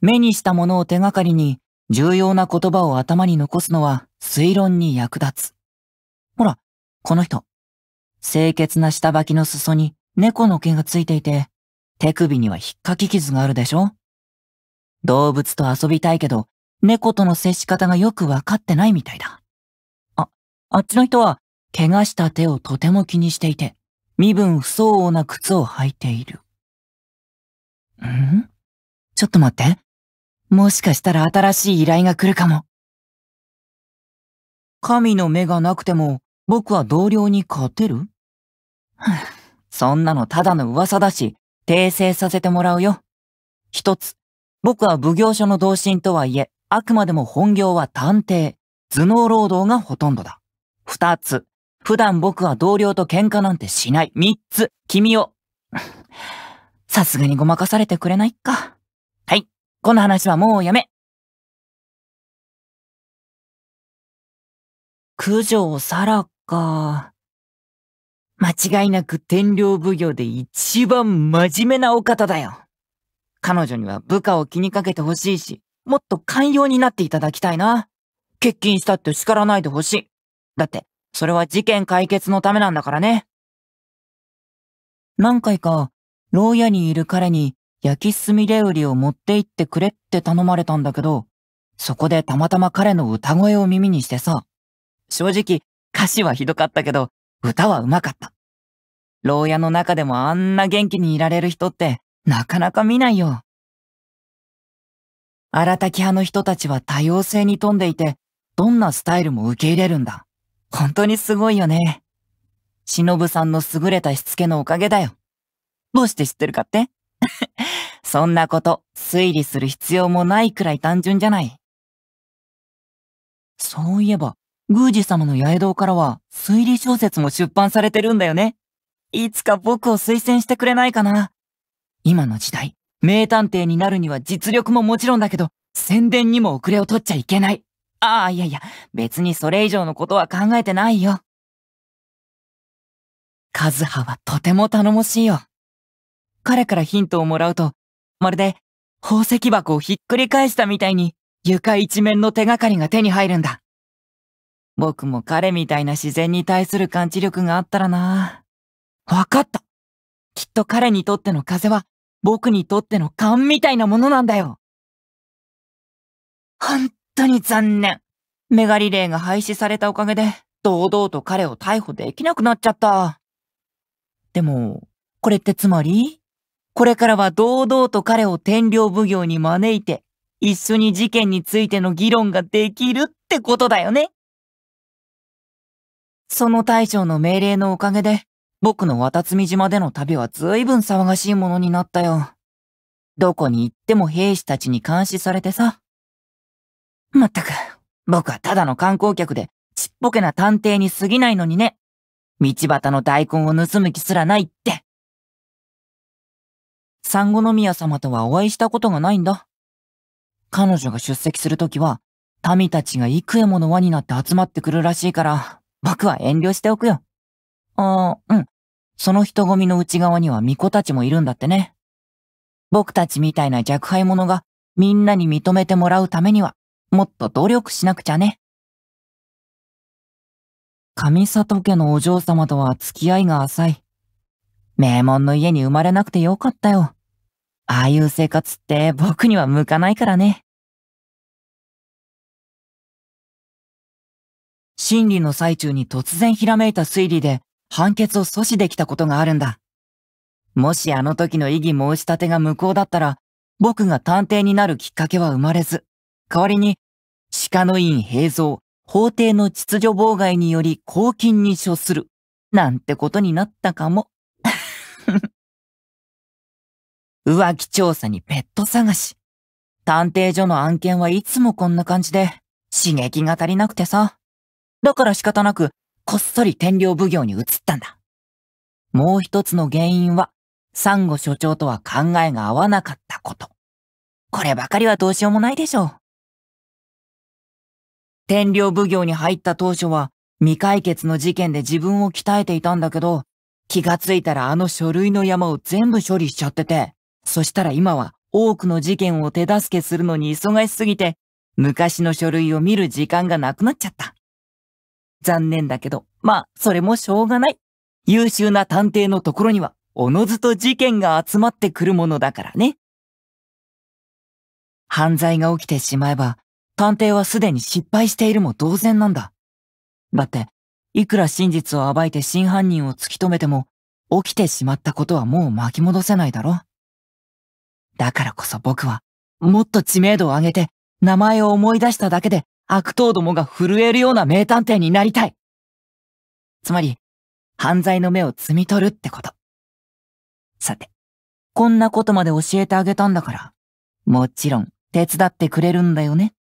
目にしたものを手がかりに、重要な言葉を頭に残すのは推論に役立つ。ほら、この人。清潔な下履きの裾に猫の毛がついていて、手首には引っかき傷があるでしょ動物と遊びたいけど、猫との接し方がよくわかってないみたいだ。あ、あっちの人は、怪我した手をとても気にしていて、身分不相応な靴を履いている。んちょっと待って。もしかしたら新しい依頼が来るかも。神の目がなくても僕は同僚に勝てるそんなのただの噂だし、訂正させてもらうよ。一つ、僕は奉行所の同心とはいえ、あくまでも本業は探偵、頭脳労働がほとんどだ。二つ、普段僕は同僚と喧嘩なんてしない。三つ、君を。さすがにごまかされてくれないか。この話はもうやめ九条さらか。間違いなく天領奉行で一番真面目なお方だよ。彼女には部下を気にかけてほしいし、もっと寛容になっていただきたいな。欠勤したって叱らないでほしい。だって、それは事件解決のためなんだからね。何回か、牢屋にいる彼に焼きすみれ売りを持って行ってくれって頼まれたんだけど、そこでたまたま彼の歌声を耳にしてさ、正直歌詞はひどかったけど、歌はうまかった。牢屋の中でもあんな元気にいられる人ってなかなか見ないよ。荒滝派の人たちは多様性に富んでいて、どんなスタイルも受け入れるんだ。本当にすごいよね。忍さんの優れたしつけのおかげだよ。どうして知ってるかってそんなこと、推理する必要もないくらい単純じゃない。そういえば、宮司様の八重堂からは推理小説も出版されてるんだよね。いつか僕を推薦してくれないかな。今の時代、名探偵になるには実力ももちろんだけど、宣伝にも遅れを取っちゃいけない。ああ、いやいや、別にそれ以上のことは考えてないよ。カズハはとても頼もしいよ。彼からヒントをもらうと、まるで宝石箱をひっくり返したみたいに床一面の手がかりが手に入るんだ。僕も彼みたいな自然に対する感知力があったらなわかったきっと彼にとっての風は僕にとっての勘みたいなものなんだよ本当に残念メガリレーが廃止されたおかげで堂々と彼を逮捕できなくなっちゃった。でも、これってつまりこれからは堂々と彼を天領奉行に招いて、一緒に事件についての議論ができるってことだよね。その大将の命令のおかげで、僕の渡積島での旅は随分騒がしいものになったよ。どこに行っても兵士たちに監視されてさ。まったく、僕はただの観光客で、ちっぽけな探偵に過ぎないのにね。道端の大根を盗む気すらないって。産後の宮様とはお会いしたことがないんだ。彼女が出席するときは、民たちが幾重もの輪になって集まってくるらしいから、僕は遠慮しておくよ。ああ、うん。その人混みの内側には巫女たちもいるんだってね。僕たちみたいな若輩者がみんなに認めてもらうためには、もっと努力しなくちゃね。上里家のお嬢様とは付き合いが浅い。名門の家に生まれなくてよかったよ。ああいう生活って僕には向かないからね。審理の最中に突然ひらめいた推理で判決を阻止できたことがあるんだ。もしあの時の異議申し立てが無効だったら、僕が探偵になるきっかけは生まれず、代わりに、鹿の院平蔵、法廷の秩序妨害により公金に処する、なんてことになったかも。浮気調査にペット探し。探偵所の案件はいつもこんな感じで、刺激が足りなくてさ。だから仕方なく、こっそり天領奉行に移ったんだ。もう一つの原因は、サンゴ所長とは考えが合わなかったこと。こればかりはどうしようもないでしょう。天領奉行に入った当初は、未解決の事件で自分を鍛えていたんだけど、気がついたらあの書類の山を全部処理しちゃってて、そしたら今は多くの事件を手助けするのに忙しすぎて、昔の書類を見る時間がなくなっちゃった。残念だけど、まあ、それもしょうがない。優秀な探偵のところには、おのずと事件が集まってくるものだからね。犯罪が起きてしまえば、探偵はすでに失敗しているも同然なんだ。だって、いくら真実を暴いて真犯人を突き止めても、起きてしまったことはもう巻き戻せないだろ。だからこそ僕は、もっと知名度を上げて、名前を思い出しただけで悪党どもが震えるような名探偵になりたい。つまり、犯罪の目を摘み取るってこと。さて、こんなことまで教えてあげたんだから、もちろん手伝ってくれるんだよね。